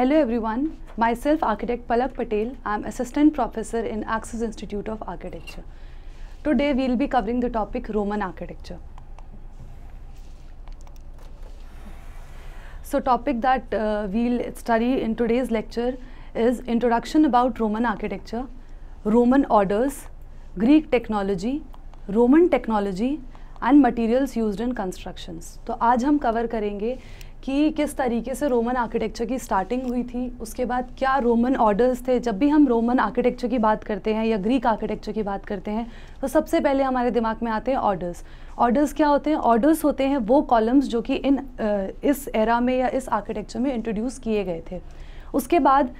Hello everyone, myself architect Palak Patel. I am assistant professor in Axis Institute of Architecture. Today we will be covering the topic Roman architecture. So topic that uh, we will study in today's lecture is introduction about Roman architecture, Roman orders, Greek technology, Roman technology and materials used in constructions. तो आज हम cover करेंगे कि किस तरीके से Roman architecture की starting हुई थी उसके बाद क्या रोमन ऑर्डर्स थे जब भी हम रोमन आर्किटेक्चर की बात करते हैं या ग्रीक आर्किटेक्चर की बात करते हैं तो सबसे पहले हमारे दिमाग में आते हैं ऑर्डर्स ऑर्डर्स क्या होते हैं ऑर्डर्स होते हैं वो कॉलम्स जो कि इन इस एरा में या इस आर्किटेक्चर में इंट्रोड्यूस किए गए थे उसके बाद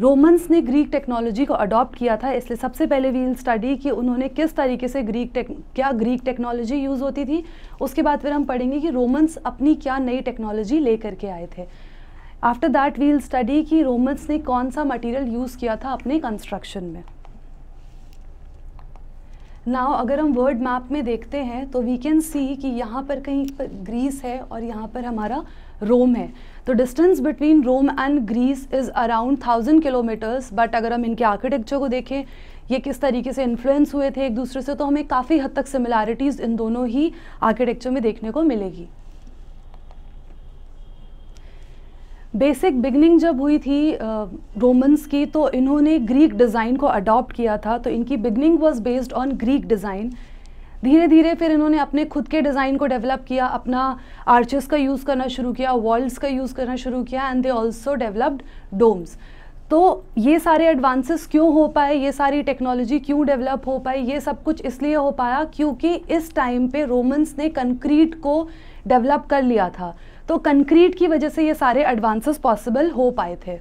रोमन्स ने ग्रीक टेक्नोलॉजी को अडॉप्ट किया था इसलिए सबसे पहले वील स्टडी कि उन्होंने किस तरीके से ग्रीक टेक क्या ग्रीक टेक्नोलॉजी यूज़ होती थी उसके बाद फिर हम पढ़ेंगे कि रोमन्स अपनी क्या नई टेक्नोलॉजी ले करके आए थे आफ्टर दैट वील स्टडी कि रोमन्स ने कौन सा मटेरियल यूज़ किया था अपने कंस्ट्रक्शन में नाव अगर हम वर्ल्ड मैप में देखते हैं तो वी कैन सी कि यहाँ पर कहीं पर ग्रीस है और यहाँ पर हमारा रोम है तो distance between Rome and Greece is around thousand kilometers but अगर हम इनके आर्किटेक्चर को देखें ये किस तरीके से इन्फ्लुएंस हुए थे एक दूसरे से तो हमें काफ़ी हद तक सिमिलैरिटीज़ इन दोनों ही आर्किटेक्चर में देखने को मिलेगी बेसिक बिगनिंग जब हुई थी रोमन्स की तो इन्होंने ग्रीक डिज़ाइन को अडॉप्ट किया था तो इनकी beginning was based on Greek design धीरे धीरे फिर इन्होंने अपने खुद के डिज़ाइन को डेवलप किया अपना आर्चेस का यूज़ करना शुरू किया वॉल्स का यूज़ करना शुरू किया and they also developed domes तो ये सारे एडवांसेस क्यों हो पाए ये सारी टेक्नोलॉजी क्यों डेवलप हो पाई ये सब कुछ इसलिए हो पाया क्योंकि इस टाइम पे रोमन्स ने कंक्रीट को डेवलप कर लिया था तो कंक्रीट की वजह से ये सारे एडवांसेस पॉसिबल हो पाए थे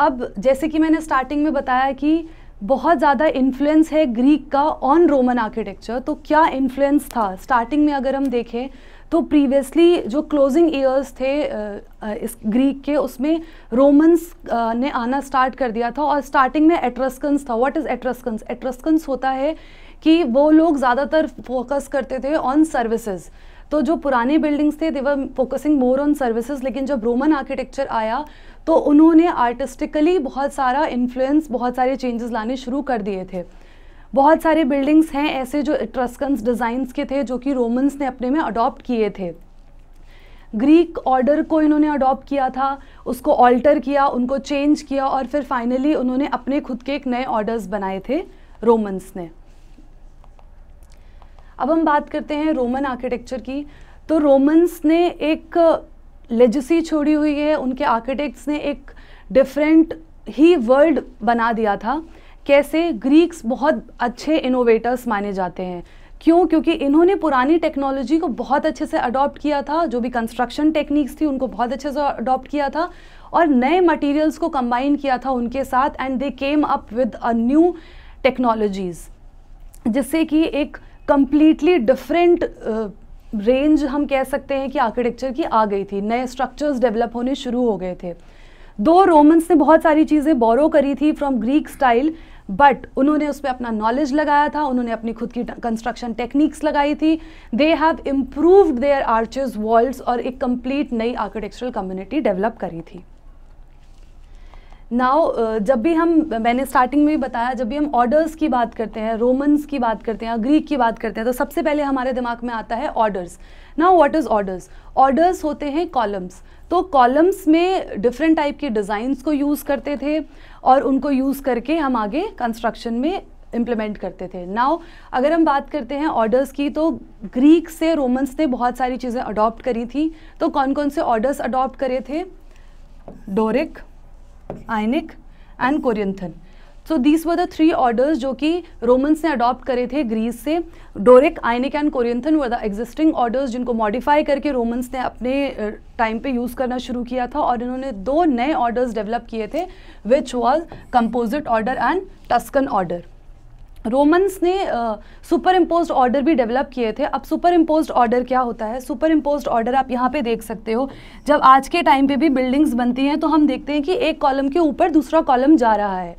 अब जैसे कि मैंने स्टार्टिंग में बताया कि बहुत ज़्यादा इन्फ्लुएंस है ग्रीक का ऑन रोमन आर्किटेक्चर तो क्या इन्फ्लुएंस था स्टार्टिंग में अगर हम देखें तो प्रीवियसली जो क्लोजिंग ईयर्स थे इस ग्रीक के उसमें रोमन्स ने आना स्टार्ट कर दिया था और स्टार्टिंग में एट्रस्कन्स था व्हाट इज़ एट्रस्कन्स एट्रस्कन्स होता है कि वो लोग ज़्यादातर फोकस करते थे ऑन सर्विसेज़ तो जो पुराने बिल्डिंग्स थे they were focusing more on services लेकिन जब रोमन आर्किटेक्चर आया तो उन्होंने आर्टिस्टिकली बहुत सारा इन्फ्लुएंस बहुत सारे चेंजेस लाने शुरू कर दिए थे बहुत सारे बिल्डिंग्स हैं ऐसे जो ट्रस्कन्स डिज़ाइंस के थे जो कि रोमन्स ने अपने में अडॉप्ट किए थे ग्रीक ऑर्डर को इन्होंने अडॉप्ट किया था उसको ऑल्टर किया उनको चेंज किया और फिर फाइनली उन्होंने अपने खुद के एक नए ऑर्डर्स बनाए थे रोमन्स ने अब हम बात करते हैं रोमन आर्किटेक्चर की तो रोमन्स ने एक लेजसी छोड़ी हुई है उनके आर्किटेक्ट्स ने एक डिफरेंट ही वर्ल्ड बना दिया था कैसे ग्रीक्स बहुत अच्छे इनोवेटर्स माने जाते हैं क्यों क्योंकि इन्होंने पुरानी टेक्नोलॉजी को बहुत अच्छे से अडॉप्ट किया था जो भी कंस्ट्रक्शन टेक्निक्स थी उनको बहुत अच्छे से अडॉप्ट किया था और नए मटेरियल्स को कंबाइन किया था उनके साथ and they came up with a new technologies जिससे कि एक कम्प्लीटली डिफरेंट रेंज हम कह सकते हैं कि आर्किटेक्चर की आ गई थी नए स्ट्रक्चर्स डेवलप होने शुरू हो गए थे दो रोमन्स ने बहुत सारी चीज़ें बोरो करी थी फ्रॉम ग्रीक स्टाइल बट उन्होंने उस पर अपना नॉलेज लगाया था उन्होंने अपनी खुद की कंस्ट्रक्शन टेक्निक्स लगाई थी they have improved their arches walls और एक कंप्लीट नई आर्किटेक्चरल कम्युनिटी डेवलप करी थी नाउ uh, जब भी हम मैंने स्टार्टिंग में भी बताया जब भी हम ऑर्डर्स की बात करते हैं रोमन्स की बात करते हैं ग्रीक की बात करते हैं तो सबसे पहले हमारे दिमाग में आता है orders now what is orders orders होते हैं कॉलम्स तो कॉलम्स में डिफरेंट टाइप के डिज़ाइंस को यूज़ करते थे और उनको यूज़ करके हम आगे कंस्ट्रक्शन में इम्प्लीमेंट करते थे नाउ अगर हम बात करते हैं ऑर्डर्स की तो ग्रीक से रोमन्स ने बहुत सारी चीज़ें अडॉप्ट करी थी तो कौन कौन से ऑर्डर्स अडॉप्ट करे थे Doric Ionic and Corinthian so these were the three orders जो कि रोमन्स ने अडॉप्ट करे थे ग्रीस से Doric Ionic and Corinthian were the existing orders जिनको मॉडिफाई करके रोमन्स ने अपने टाइम पे यूज़ करना शुरू किया था और इन्होंने दो नए ऑर्डर्स डेवलप किए थे which was composite order and Tuscan order Romans ने सुपर इम्पोज ऑर्डर भी डेवलप किए थे अब सुपर इम्पोज ऑर्डर क्या होता है सुपर इम्पोज ऑर्डर आप यहाँ पे देख सकते हो जब आज के टाइम पे भी बिल्डिंग्स बनती हैं तो हम देखते हैं कि एक कॉलम के ऊपर दूसरा कॉलम जा रहा है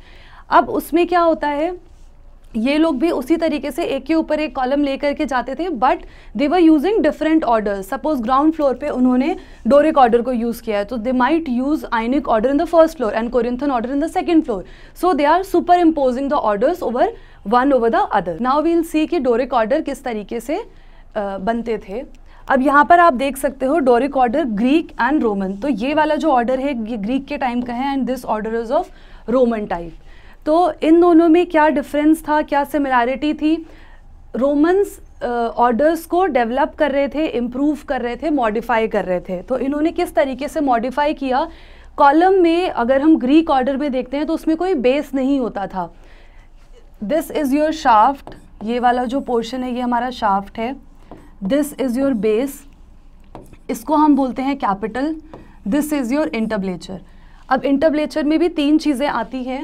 अब उसमें क्या होता है ये लोग भी उसी तरीके से एक के ऊपर एक कॉलम लेकर के जाते थे but they were using different order suppose ground floor पे उन्होंने डोरिक ऑर्डर को यूज़ किया है तो they might use Ionic order in the first floor and Corinthian order in the second floor so they are superimposing the orders over one over the other now we'll see कि Doric order किस तरीके से आ, बनते थे अब यहाँ पर आप देख सकते हो Doric order Greek and Roman तो ये वाला जो ऑर्डर है ये ग्रीक के टाइम का है and this order is of Roman type तो इन दोनों में क्या डिफरेंस था क्या सिमिलैरिटी थी रोमन्स ऑर्डर्स uh, को डेवलप कर रहे थे इम्प्रूव कर रहे थे मॉडिफाई कर रहे थे तो इन्होंने किस तरीके से मॉडिफाई किया कॉलम में अगर हम ग्रीक ऑर्डर में देखते हैं तो उसमें कोई बेस नहीं होता था दिस इज़ योर शाफ्ट ये वाला जो पोर्शन है ये हमारा शाफ्ट है दिस इज़ योर बेस इसको हम बोलते हैं capital this is your entablature अब इंटरब्लेचर में भी तीन चीज़ें आती है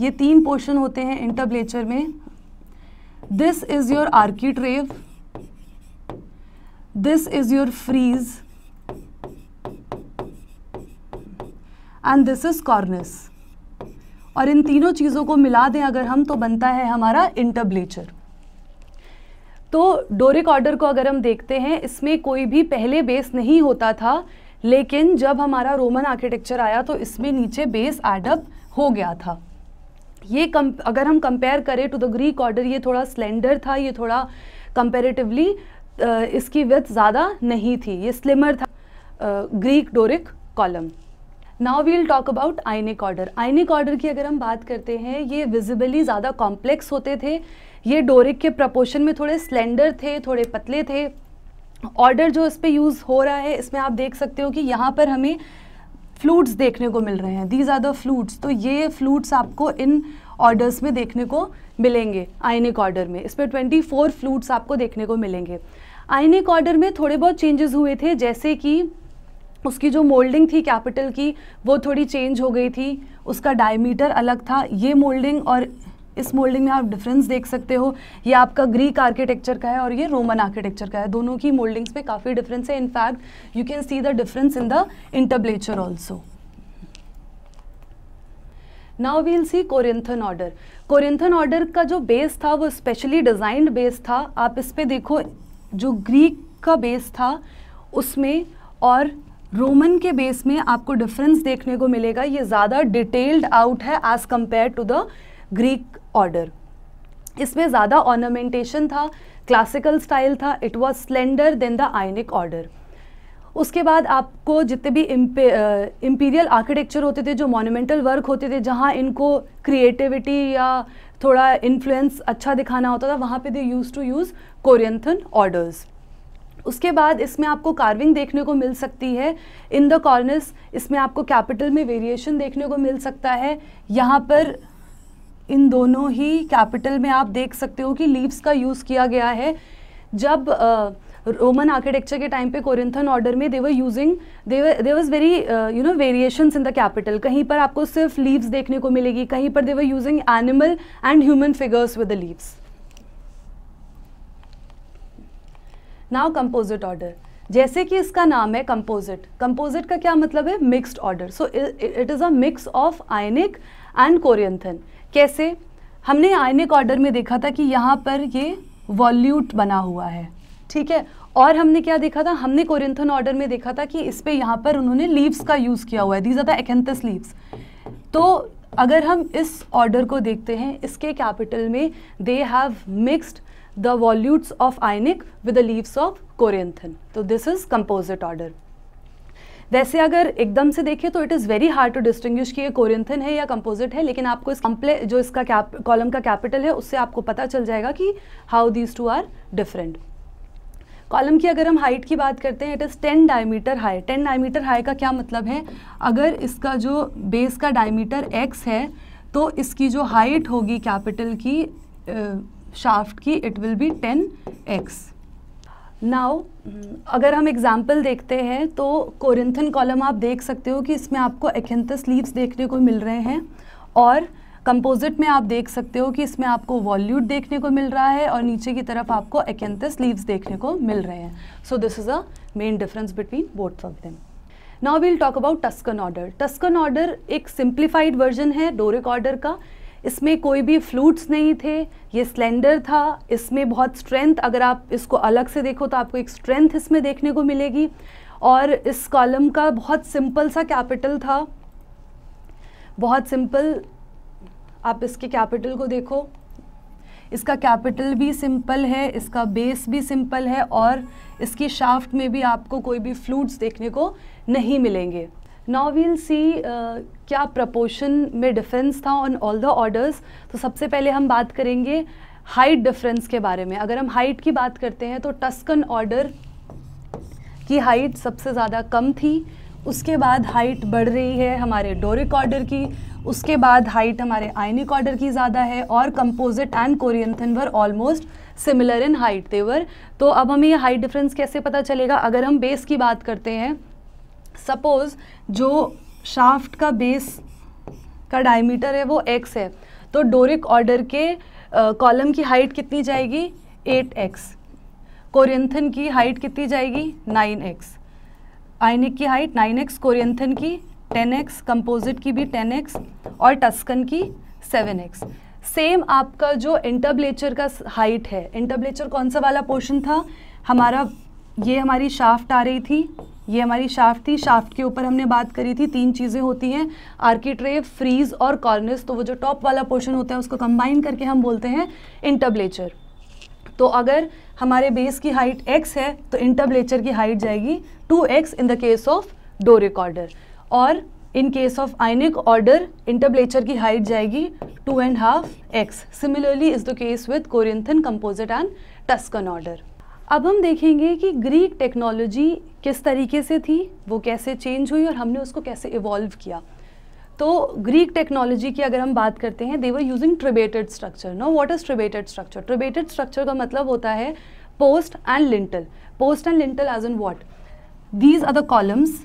ये तीन पोर्शन होते हैं इंटरब्लेचर में this is your architrave this is your frieze and this is cornice और इन तीनों चीज़ों को मिला दें अगर हम तो बनता है हमारा इंटरब्लेचर तो डोरिक ऑर्डर को अगर हम देखते हैं इसमें कोई भी पहले बेस नहीं होता था लेकिन जब हमारा रोमन आर्किटेक्चर आया तो इसमें नीचे बेस एडअप हो गया था ये कम अगर हम कंपेयर करें टू द ग्रीक ऑर्डर ये थोड़ा स्लेंडर था ये थोड़ा कंपेरेटिवली इसकी विथ ज़्यादा नहीं थी ये स्लिमर था Greek Doric column now we'll talk about Ionic order Ionic order की अगर हम बात करते हैं ये विजिबली ज़्यादा कॉम्प्लेक्स होते थे ये डोरिक के प्रपोशन में थोड़े स्लेंडर थे थोड़े पतले थे ऑर्डर जो इस पर यूज़ हो रहा है इसमें आप देख सकते हो कि यहाँ पर हमें फ्लूट्स देखने को मिल रहे हैं दीज आर द फ्लूट्स तो ये फ्लूट्स आपको इन ऑर्डर्स में देखने को मिलेंगे आइनिक ऑर्डर में इसमें फोर फ्लूट्स आपको देखने को मिलेंगे आइनिक ऑर्डर में थोड़े बहुत चेंजेस हुए थे जैसे कि उसकी जो मोल्डिंग थी कैपिटल की वो थोड़ी चेंज हो गई थी उसका डायमीटर अलग था ये मोल्डिंग और इस मोल्डिंग में आप डिफरेंस देख सकते हो ये आपका ग्रीक आर्किटेक्चर का है और ये रोमन आर्किटेक्चर का है दोनों की मोल्डिंग्स में काफ़ी डिफरेंस है in fact you can see the difference in the entablature also now we'll see Corinthian order Corinthian order का जो बेस था वो स्पेशली डिज़ाइंड बेस था आप इस पर देखो जो ग्रीक का बेस था उसमें और रोमन के बेस में आपको डिफरेंस देखने को मिलेगा ये ज़्यादा डिटेल्ड आउट है as compare to the Greek order इसमें ज़्यादा ऑर्नामेंटेशन था क्लासिकल स्टाइल था it was slender than the Ionic order उसके बाद आपको जितने भी इम्पीरियल आर्किटेक्चर होते थे जो मोनूमेंटल वर्क होते थे जहाँ इनको क्रिएटिविटी या थोड़ा इन्फ्लुएंस अच्छा दिखाना होता था वहाँ पे they use to use Corinthian orders उसके बाद इसमें आपको कार्विंग देखने को मिल सकती है इन द कॉर्नर्स इसमें आपको कैपिटल में वेरिएशन देखने को मिल सकता है यहाँ पर इन दोनों ही कैपिटल में आप देख सकते हो कि लीव्स का यूज़ किया गया है जब रोमन आर्किटेक्चर के टाइम पे कोरिंथन ऑर्डर में they were using they were was very you know variations in the capital कहीं पर आपको सिर्फ लीव्स देखने को मिलेगी कहीं पर they were using animal and human figures with the leaves now composite order जैसे कि इसका नाम है कंपोजिट कंपोजिट का क्या मतलब है mixed order so it is a mix of Ionic and Corinthian कैसे हमने आयनिक ऑर्डर में देखा था कि यहाँ पर ये वॉल्यूट बना हुआ है ठीक है और हमने क्या देखा था हमने कोरियंथन ऑर्डर में देखा था कि इस पर यहाँ पर उन्होंने लीव्स का यूज़ किया हुआ है दीज आर द लीव्स तो अगर हम इस ऑर्डर को देखते हैं इसके कैपिटल में they have mixed the volutes of ionic with the leaves of corinthian तो this is composite order वैसे अगर एकदम से देखिए तो it is very hard to distinguish कि ये कोरियंथन है या कंपोजिट है लेकिन आपको इस कम्प्ले जो इसका कैप कॉलम का कैपिटल है उससे आपको पता चल जाएगा कि how these two are different column की अगर हम हाइट की बात करते हैं it is ten diameter high ten diameter high का क्या मतलब है अगर इसका जो बेस का डायमीटर एक्स है तो इसकी जो हाइट होगी कैपिटल की शाफ्ट की it will be ten X now अगर हम एग्जाम्पल देखते हैं तो कोरिंथन कॉलम आप देख सकते हो कि इसमें आपको एखेंथस लीव्स देखने को मिल रहे हैं और कंपोजिट में आप देख सकते हो कि इसमें आपको वॉल्यूट देखने को मिल रहा है और नीचे की तरफ आपको एकेंथस लीव्स देखने को मिल रहे हैं so this is a main difference between both of them now we'll talk about Tuscan order Tuscan order एक सिंप्लीफाइड वर्जन है डोरिक ऑर्डर का इसमें कोई भी फ्लूट्स नहीं थे ये स्लेंडर था इसमें बहुत स्ट्रेंथ अगर आप इसको अलग से देखो तो आपको एक स्ट्रेंथ इसमें देखने को मिलेगी और इस कॉलम का बहुत सिंपल सा कैपिटल था बहुत सिंपल आप इसके कैपिटल को देखो इसका कैपिटल भी सिंपल है इसका बेस भी सिंपल है और इसकी शाफ्ट में भी आपको कोई भी फ्लूट्स देखने को नहीं मिलेंगे नाउ वील सी क्या प्रपोशन में डिफरेंस था ऑन ऑल द ऑर्डर्स तो सबसे पहले हम बात करेंगे हाइट डिफरेंस के बारे में अगर हम हाइट की बात करते हैं तो टस्कन ऑर्डर की हाइट सबसे ज़्यादा कम थी उसके बाद हाइट बढ़ रही है हमारे डोरिक ऑर्डर की उसके बाद हाइट हमारे आइनिक ऑर्डर की ज़्यादा है और composite and Corinthian were almost similar in height they were तो अब हमें ये हाइट डिफरेंस कैसे पता चलेगा अगर हम बेस की बात करते हैं सपोज जो शाफ्ट का बेस का डायमीटर है वो एक्स है तो डोरिक ऑर्डर के कॉलम uh, की हाइट कितनी जाएगी एट एक्स कोरियंथन की हाइट कितनी जाएगी नाइन एक्स आइनिक की हाइट नाइन एक्स कोरियंथन की टेन एक्स कंपोजिट की भी टेन एक्स और टस्कन की सेवन एक्स सेम आपका जो इंटरब्लेचर का हाइट है इंटरब्लेचर कौन सा वाला पोर्शन था हमारा ये हमारी शाफ्ट आ रही थी ये हमारी शाफ्ट थी शाफ्ट के ऊपर हमने बात करी थी तीन चीज़ें होती हैं आर्किट्रेव फ्रीज और कॉर्नेस तो वो जो टॉप वाला पोर्शन होता है उसको कंबाइन करके हम बोलते हैं इंटरब्लेचर तो अगर हमारे बेस की हाइट x है तो इंटरब्लेचर की हाइट जाएगी 2x in the case of Doric order और in case of Ionic order entablature की हाइट जाएगी two and half X similarly is the case with Corinthian composite and Tuscan order अब हम देखेंगे कि ग्रीक टेक्नोलॉजी किस तरीके से थी वो कैसे चेंज हुई और हमने उसको कैसे इवॉल्व किया तो ग्रीक टेक्नोलॉजी की अगर हम बात करते हैं they were using trabeated structure no what is trabeated structure trabeated structure का मतलब होता है post and lintel post and lintel as in what these are the columns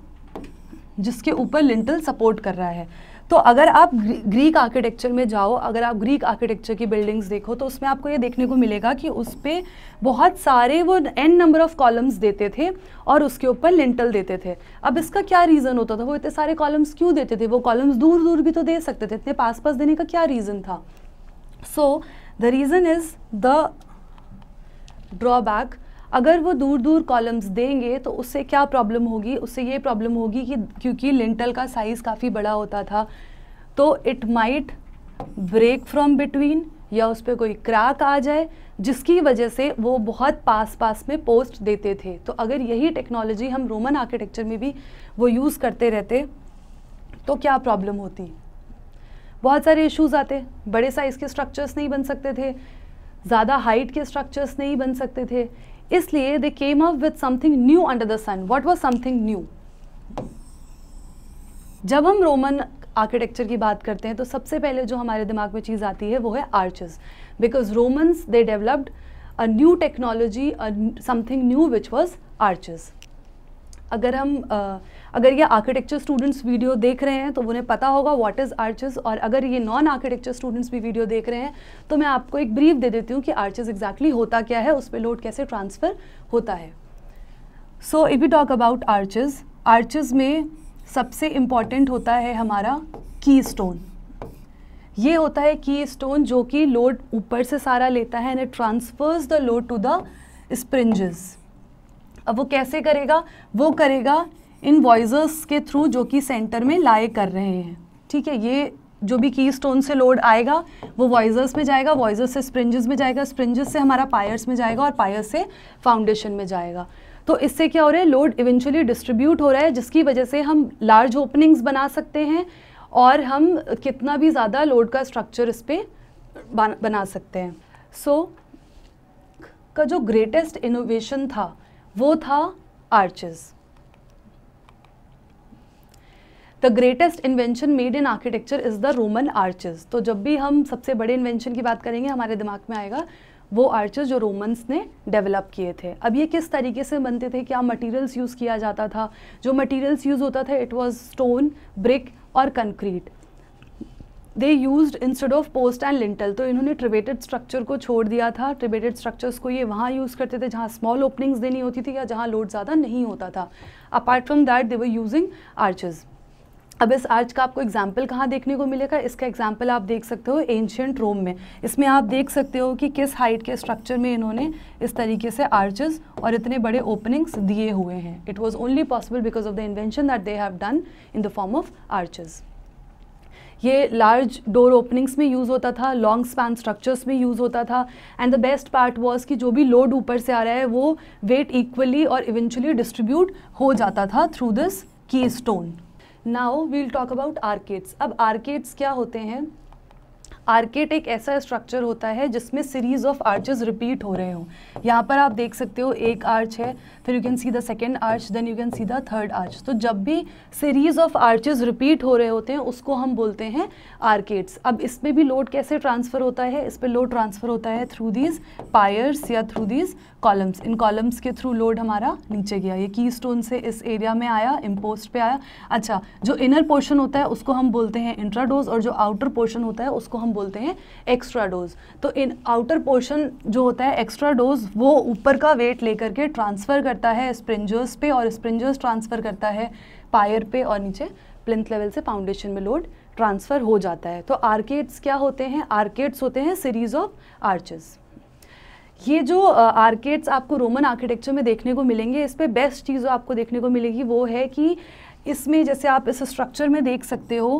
जिसके ऊपर लिंटल सपोर्ट कर रहा है तो अगर आप ग्रीक आर्किटेक्चर में जाओ अगर आप ग्रीक आर्किटेक्चर की बिल्डिंग्स देखो तो उसमें आपको ये देखने को मिलेगा कि उस पर बहुत सारे वो एन नंबर ऑफ़ कॉलम्स देते थे और उसके ऊपर लिंटल देते थे अब इसका क्या रीज़न होता था वो इतने सारे कॉलम्स क्यों देते थे वो कॉलम्स दूर दूर भी तो दे सकते थे इतने पास पास देने का क्या रीज़न था so the reason is the drawback अगर वो दूर दूर कॉलम्स देंगे तो उससे क्या प्रॉब्लम होगी उससे ये प्रॉब्लम होगी कि क्योंकि लिंटल का साइज़ काफ़ी बड़ा होता था तो it might break from between या उस पर कोई क्रैक आ जाए जिसकी वजह से वो बहुत पास पास में पोस्ट देते थे तो अगर यही टेक्नोलॉजी हम रोमन आर्किटेक्चर में भी वो यूज़ करते रहते तो क्या प्रॉब्लम होती बहुत सारे इश्यूज आते बड़े साइज़ के स्ट्रक्चर्स नहीं बन सकते थे ज़्यादा हाइट के स्ट्रक्चर्स नहीं बन सकते थे इसलिए they came up with something new under the sun what was something new जब हम रोमन आर्किटेक्चर की बात करते हैं तो सबसे पहले जो हमारे दिमाग में चीज़ आती है वो है arches because Romans they developed a new technology something new which was arches अगर हम अगर ये आर्किटेक्चर स्टूडेंट्स वीडियो देख रहे हैं तो उन्हें पता होगा व्हाट इज़ आर्चेस और अगर ये नॉन आर्किटेक्चर स्टूडेंट्स भी वीडियो देख रहे हैं तो मैं आपको एक ब्रीफ दे देती हूँ कि आर्चेस एग्जैक्टली होता क्या है उस पर लोड कैसे ट्रांसफ़र होता है so if you talk about arches arches में सबसे इम्पॉर्टेंट होता है हमारा की स्टोन ये होता है की स्टोन जो कि लोड ऊपर से सारा लेता है and transfers the load to the springers अब वो कैसे करेगा वो करेगा इन वॉइस के थ्रू जो कि सेंटर में लाए कर रहे हैं ठीक है ये जो भी की स्टोन से लोड आएगा वो वॉइजर्स में जाएगा वॉइजर्स से स्प्रिंजेस में जाएगा स्प्रिंजेस से हमारा पायर्स में जाएगा और पायर्स से फाउंडेशन में जाएगा तो इससे क्या हो रहा है लोड इवेंचुअली डिस्ट्रीब्यूट हो रहा है जिसकी वजह से हम लार्ज ओपनिंग्स बना सकते हैं और हम कितना भी ज़्यादा लोड का स्ट्रक्चर इस पर बना सकते हैं सो so, का जो ग्रेटेस्ट इनोवेशन था वो था arches the greatest invention made in architecture is the Roman arches तो जब भी हम सबसे बड़े इन्वेंशन की बात करेंगे हमारे दिमाग में आएगा वो आर्चेस जो रोमन्स ने डेवलप किए थे अब ये किस तरीके से बनते थे क्या मटेरियल्स यूज़ किया जाता था जो मटेरियल्स यूज़ होता था इट वाज स्टोन ब्रिक और concrete they use instead of post and lintel तो इन्होंने ट्रिबेटेड स्ट्रक्चर को छोड़ दिया था ट्रिबेटेड स्ट्रक्चर्स को ये वहाँ यूज़ करते थे जहाँ स्मॉल ओपनिंग्स देनी होती थी या जहाँ लोड ज़्यादा नहीं होता था apart from that they were using arches अब इस आर्च का आपको एग्जाम्पल कहाँ देखने को मिलेगा इसका एग्जाम्पल आप देख सकते हो एंशियंट रोम में इसमें आप देख सकते हो कि किस हाइट के स्ट्रक्चर में इन्होंने इस तरीके से आर्चेस और इतने बड़े ओपनिंग्स दिए हुए हैं it was only possible because of the invention that they have done in the form of arches ये लार्ज डोर ओपनिंग्स में यूज़ होता था लॉन्ग स्पैन स्ट्रक्चर्स में यूज़ होता था and the best part was कि जो भी लोड ऊपर से आ रहा है वो वेट इक्वली और इवेंचुअली डिस्ट्रीब्यूट हो जाता था through this keystone now we'll talk about arcades अब आर्केड्स क्या होते हैं आर्केट एक ऐसा स्ट्रक्चर होता है जिसमें सीरीज ऑफ आर्चेस रिपीट हो रहे हो यहाँ पर आप देख सकते हो एक आर्च है फिर you can see the second arch then you can see the third arch तो जब भी सीरीज ऑफ आर्चेस रिपीट हो रहे होते हैं उसको हम बोलते हैं आर्केट्स अब इसमें भी लोड कैसे ट्रांसफ़र होता है इस पर लोड ट्रांसफ़र होता है थ्रू दीज पायर्स या थ्रू दीज कॉलम्स इन कॉलम्स के थ्रू लोड हमारा नीचे गया ये की स्टोन से इस एरिया में आया इम्पोस्ट पे आया अच्छा जो इनर पोर्शन होता है उसको हम बोलते हैं इंट्राडोज और जो आउटर पोर्शन होता है उसको हम बोलते हैं एक्स्ट्रा डोज तो इन आउटर पोर्शन जो होता है एक्स्ट्रा डोज वो ऊपर का वेट लेकर के ट्रांसफ़र करता है स्प्रिंजर्स पे और स्प्रिंजर्स ट्रांसफ़र करता है पायर पे और नीचे प्लिंथ लेवल से फाउंडेशन में लोड ट्रांसफ़र हो जाता है तो आर्केड्स क्या होते हैं आर्केड्स होते हैं सीरीज़ ऑफ आर्चेज़ ये जो आर्केड्स आपको रोमन आर्किटेक्चर में देखने को मिलेंगे इस पर बेस्ट चीज़ आपको देखने को मिलेगी वो है कि इसमें जैसे आप इस स्ट्रक्चर में देख सकते हो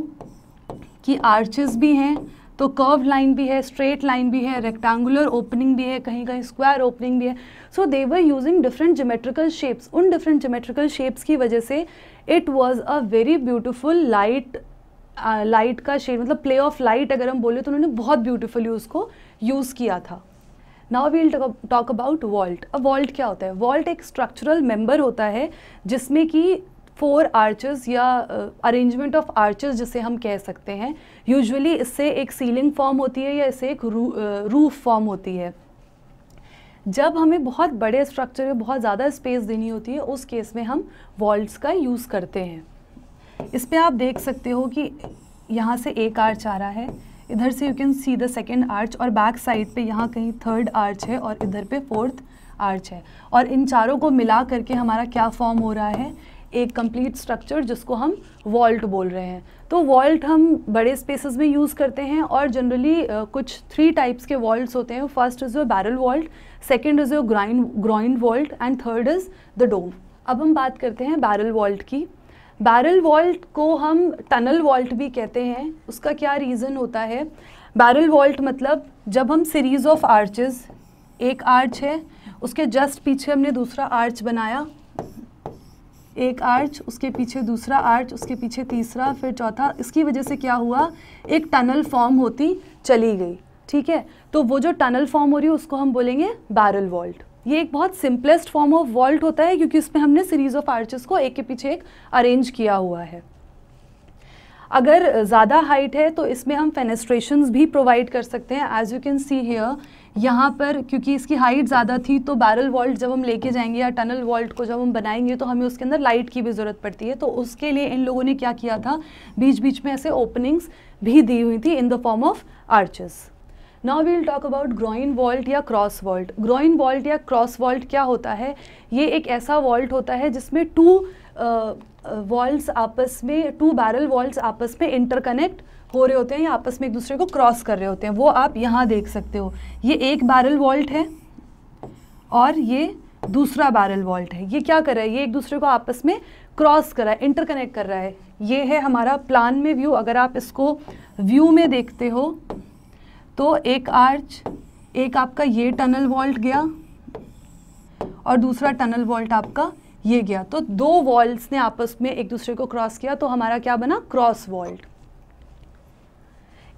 कि आर्चेस भी हैं तो कर्व लाइन भी है स्ट्रेट लाइन भी है रेक्टेंगुलर ओपनिंग भी है कहीं कहीं स्क्वायर ओपनिंग भी है so they were using different geometrical shapes उन डिफरेंट जोमेट्रिकल शेप्स की वजह से it was a very beautiful light light का शेड मतलब प्ले ऑफ लाइट अगर हम बोले तो उन्होंने बहुत ब्यूटिफुली उसको यूज़ किया था now we'll talk about vault अब वॉल्ट क्या होता है वॉल्ट एक स्ट्रक्चरल मेंबर होता है जिसमें कि फोर आर्चेस या अरेंजमेंट ऑफ आर्चेस जिसे हम कह सकते हैं यूजुअली इससे एक सीलिंग फॉर्म होती है या इससे एक रू, रूफ फॉर्म होती है जब हमें बहुत बड़े स्ट्रक्चर में बहुत ज़्यादा स्पेस देनी होती है उस केस में हम वॉल्ट्स का यूज़ करते हैं इस पर आप देख सकते हो कि यहाँ से एक आर्च आ रहा है इधर से you can see the second arch और बैक साइड पे यहाँ कहीं थर्ड आर्च है और इधर पे फोर्थ आर्च है और इन चारों को मिला करके हमारा क्या फॉर्म हो रहा है एक कंप्लीट स्ट्रक्चर जिसको हम वॉल्ट बोल रहे हैं तो वॉल्ट हम बड़े स्पेसेस में यूज़ करते हैं और जनरली uh, कुछ थ्री टाइप्स के वॉल्ट्स होते हैं first is your barrel vault second is your groin vault and third is the dome अब हम बात करते हैं बैरल वॉल्ट की बैरल वॉल्ट को हम टनल वॉल्ट भी कहते हैं उसका क्या रीज़न होता है बैरल वॉल्ट मतलब जब हम सीरीज़ ऑफ आर्चेस एक आर्च है उसके जस्ट पीछे हमने दूसरा आर्च बनाया एक आर्च उसके पीछे दूसरा आर्च उसके पीछे तीसरा फिर चौथा इसकी वजह से क्या हुआ एक टनल फॉर्म होती चली गई ठीक है तो वो जो टनल फॉर्म हो रही है उसको हम बोलेंगे बैरल वॉल्ट ये एक बहुत सिंपलेस्ट फॉर्म ऑफ वॉल्ट होता है क्योंकि इसमें हमने सीरीज ऑफ आर्चेस को एक के पीछे एक अरेंज किया हुआ है अगर ज़्यादा हाइट है तो इसमें हम फेनेस्ट्रेशन भी प्रोवाइड कर सकते हैं as you can see here यहाँ पर क्योंकि इसकी हाइट ज़्यादा थी तो बैरल वॉल्ट जब हम लेके जाएंगे या टनल वॉल्ट को जब हम बनाएंगे तो हमें उसके अंदर लाइट की भी ज़रूरत पड़ती है तो उसके लिए इन लोगों ने क्या किया था बीच बीच में ऐसे ओपनिंग्स भी दी हुई थी in the form of arches now we'll talk about groin vault या क्रॉस वॉल्ट ग्रोइन वॉल्ट या क्रॉस वॉल्ट क्या होता है ये एक ऐसा वॉल्ट होता है जिसमें टू वॉल्स uh, uh, आपस में टू बैरल वॉल्ट आपस में इंटरकनेक्ट हो रहे होते हैं या आपस में एक दूसरे को क्रॉस कर रहे होते हैं वो आप यहाँ देख सकते हो ये एक बैरल वॉल्ट है और ये दूसरा बैरल वॉल्ट है ये क्या कर रहा है ये एक दूसरे को आपस में क्रॉस कर रहा है इंटरकनेक्ट कर रहा है ये है हमारा प्लान में व्यू अगर आप इसको व्यू में देखते हो तो एक आर्च एक आपका ये टनल वॉल्ट गया और दूसरा टनल वॉल्ट आपका ये गया तो दो वॉल्ट ने आपस में एक दूसरे को क्रॉस किया तो हमारा क्या बना क्रॉस वॉल्ट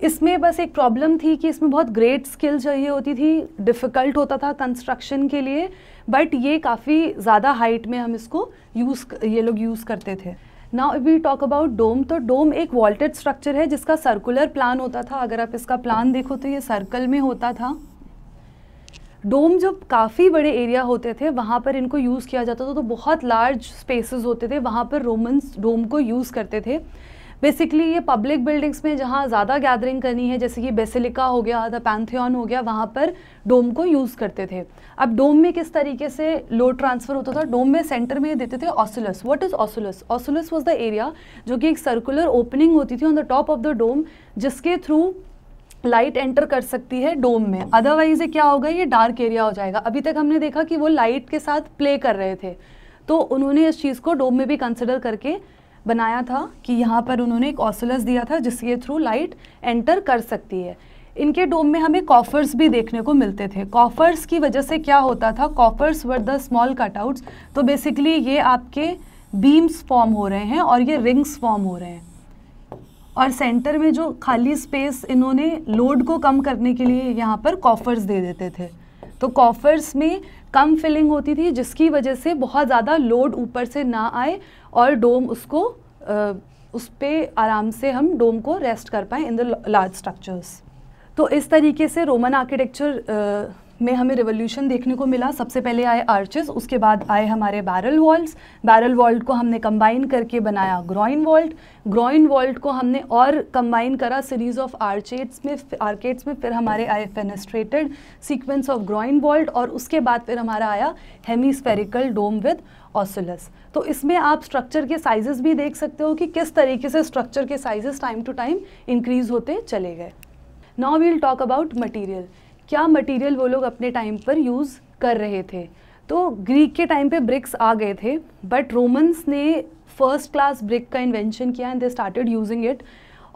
इसमें बस एक प्रॉब्लम थी कि इसमें बहुत ग्रेट स्किल चाहिए होती थी डिफ़िकल्ट होता था कंस्ट्रक्शन के लिए बट ये काफ़ी ज़्यादा हाइट में हम इसको यूज़ ये लोग यूज़ करते थे now if we talk about dome तो डोम एक वॉल्टेड स्ट्रक्चर है जिसका सर्कुलर प्लान होता था अगर आप इसका प्लान देखो तो ये सर्कल में होता था डोम जब काफ़ी बड़े एरिया होते थे वहाँ पर इनको यूज़ किया जाता था तो बहुत लार्ज स्पेसेस होते थे वहाँ पर रोमन्स डोम को यूज़ करते थे बेसिकली ये पब्लिक बिल्डिंग्स में जहाँ ज़्यादा गैदरिंग करनी है जैसे कि बेसिलिका हो गया द पैंथियन हो गया वहाँ पर डोम को यूज़ करते थे अब डोम में किस तरीके से लोड ट्रांसफ़र होता था डोम में सेंटर में देते थे oculus what is oculus oculus was the area जो कि एक सर्कुलर ओपनिंग होती थी on the top of the dome जिसके थ्रू लाइट एंटर कर सकती है डोम में अदरवाइज ये क्या होगा ये डार्क एरिया हो जाएगा अभी तक हमने देखा कि वो लाइट के साथ प्ले कर रहे थे तो उन्होंने इस चीज़ को डोम में भी कंसिडर करके बनाया था कि यहाँ पर उन्होंने एक ऑसुलस दिया था जिसके थ्रू लाइट एंटर कर सकती है इनके डोम में हमें कॉफर्स भी देखने को मिलते थे कॉफर्स की वजह से क्या होता था coffers were the small cutouts तो बेसिकली ये आपके बीम्स फॉर्म हो रहे हैं और ये रिंग्स फॉर्म हो रहे हैं और सेंटर में जो खाली स्पेस इन्होंने लोड को कम करने के लिए यहाँ पर कॉफर्स दे देते थे तो कॉफर्स में कम फिलिंग होती थी जिसकी वजह से बहुत ज़्यादा लोड ऊपर से ना आए और डोम उसको आ, उस पर आराम से हम डोम को रेस्ट कर पाएँ इन द लार्ज स्ट्रक्चर्स तो इस तरीके से रोमन आर्किटेक्चर में हमें रेवोल्यूशन देखने को मिला सबसे पहले आए आर्चेस उसके बाद आए हमारे बैरल वॉल्ट बैरल वॉल्ट को हमने कंबाइन करके बनाया ग्रॉइन वॉल्ट ग्रॉइन वॉल्ट को हमने और कंबाइन करा सीरीज ऑफ आर्चेट्स में आर्केट्स में फिर हमारे आए fenestrated sequence of groin vault और उसके बाद फिर हमारा आया हेमीस्फेरिकल डोम विद ऑसुलस तो इसमें आप स्ट्रक्चर के साइजेस भी देख सकते हो कि किस तरीके से स्ट्रक्चर के sizes time to time increase होते चले गए now we'll talk about material क्या मटेरियल वो लोग अपने टाइम पर यूज़ कर रहे थे तो ग्रीक के टाइम पे ब्रिक्स आ गए थे बट रोमन्स ने फर्स्ट क्लास ब्रिक का इन्वेंशन किया and they started using it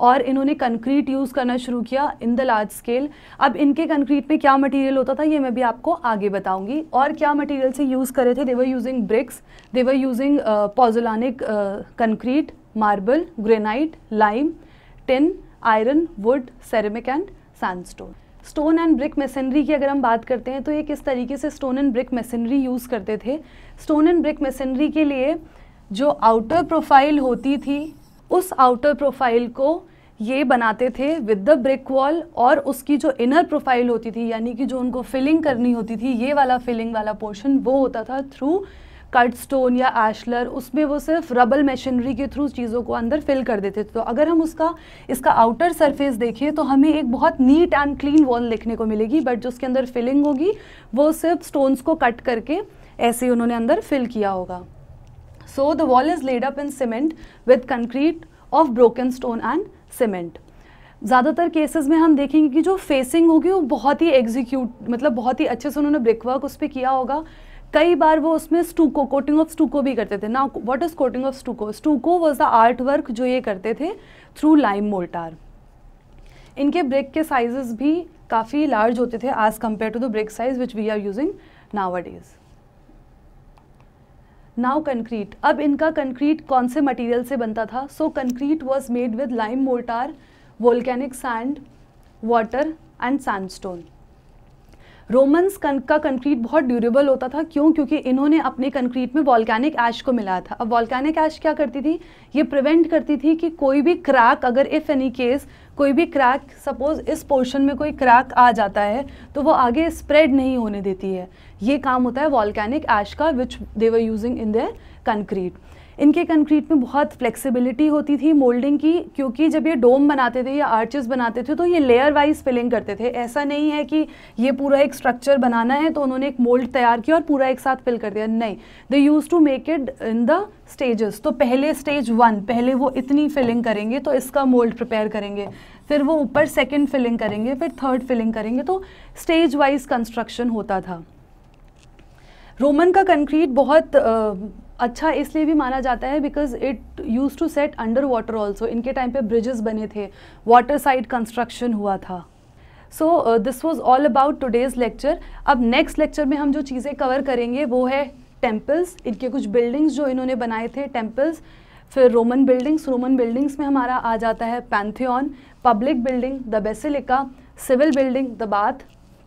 और इन्होंने कंक्रीट यूज़ करना शुरू किया इन द लार्ज स्केल अब इनके कंक्रीट में क्या मटेरियल होता था ये मैं भी आपको आगे बताऊंगी और क्या मटेरियल से यूज़ करे थे they were using bricks they were using pozzolanic concrete marble granite lime tin iron wood ceramic and sandstone and brick masonry की अगर हम बात करते हैं तो ये किस तरीके से stone and brick masonry use करते थे स्टोन एंड ब्रिक मेसनरी के लिए जो आउटर प्रोफाइल होती थी उस आउटर प्रोफाइल को ये बनाते थे विद द ब्रिक वॉल और उसकी जो इनर प्रोफाइल होती थी यानी कि जो उनको फिलिंग करनी होती थी ये वाला फिलिंग वाला पोर्शन वो होता था थ्रू कट स्टोन या एशलर उसमें वो सिर्फ रबल मशीनरी के थ्रू चीज़ों को अंदर फिल कर देते थे तो अगर हम उसका इसका आउटर सरफेस देखें तो हमें एक बहुत नीट एंड क्लीन वॉल देखने को मिलेगी बट जो उसके अंदर फिलिंग होगी वो सिर्फ स्टोन्स को कट करके ऐसे उन्होंने अंदर फिल किया होगा so the wall is laid up in cement with concrete of broken stone and cement ज़्यादातर केसेस में हम देखेंगे कि जो फेसिंग होगी वो बहुत ही एग्जीक्यूट मतलब बहुत ही अच्छे से उन्होंने ब्रिक वर्क उस पर किया होगा कई बार वो उसमें स्टूको कोटिंग ऑफ स्टूको भी करते थे ना what is coating of stucco stucco was the art work जो ये करते थे थ्रू लाइम मोल्टार इनके ब्रेक के साइजेस भी काफ़ी लार्ज होते थे as compare to the brick size which we are using nowadays now concrete अब इनका कंक्रीट कौन से मटीरियल से बनता था so concrete was made with lime mortar volcanic sand water and sandstone Romans कन, का कंक्रीट बहुत ड्यूरेबल होता था क्यों क्योंकि इन्होंने अपने कंक्रीट में वॉल्कैनिक ऐश को मिलाया था अब वॉल्कैनिक ऐश क्या करती थी ये प्रिवेंट करती थी कि कोई भी क्रैक अगर इफ़ एनी केस कोई भी क्रैक सपोज इस पोर्शन में कोई क्रैक आ जाता है तो वो आगे स्प्रेड नहीं होने देती है ये काम होता है वॉल्कैनिक ऐश का which they were using in their concrete इनके कंक्रीट में बहुत फ्लेक्सिबिलिटी होती थी मोल्डिंग की क्योंकि जब ये डोम बनाते थे या आर्चेस बनाते थे तो ये लेयर वाइज फिलिंग करते थे ऐसा नहीं है कि ये पूरा एक स्ट्रक्चर बनाना है तो उन्होंने एक मोल्ड तैयार किया और पूरा एक साथ फिल कर दिया नहीं they use to make it in the stages तो पहले स्टेज वन पहले वो इतनी फिलिंग करेंगे तो इसका मोल्ड प्रिपेयर करेंगे फिर वो ऊपर सेकेंड फिलिंग करेंगे फिर थर्ड फिलिंग करेंगे तो स्टेज वाइज कंस्ट्रक्शन होता था रोमन का कंक्रीट बहुत अच्छा इसलिए भी माना जाता है because it use to set under water also इनके टाइम पे ब्रिजेस बने थे वाटर साइड कंस्ट्रक्शन हुआ था so this was all about today's lecture अब नेक्स्ट लेक्चर में हम जो चीज़ें कवर करेंगे वो है टेम्पल्स इनके कुछ बिल्डिंग्स जो इन्होंने बनाए थे टेम्पल्स फिर रोमन बिल्डिंग्स रोमन बिल्डिंग्स में हमारा आ जाता है Pantheon public building the basilica civil building the bath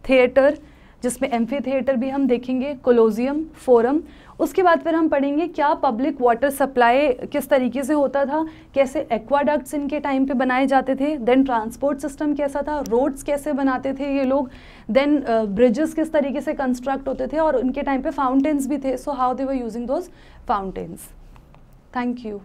theatre जिसमें एम्फी थिएटर भी हम देखेंगे कोलोजियम फोरम उसके बाद फिर हम पढ़ेंगे क्या पब्लिक वाटर सप्लाई किस तरीके से होता था कैसे एक्वाडक्ट्स इनके टाइम पे बनाए जाते थे देन ट्रांसपोर्ट सिस्टम कैसा था रोड्स कैसे बनाते थे ये लोग देन ब्रिजेस uh, किस तरीके से कंस्ट्रक्ट होते थे और उनके टाइम पे फाउंटेन्स भी थे so how they were using those fountains thank you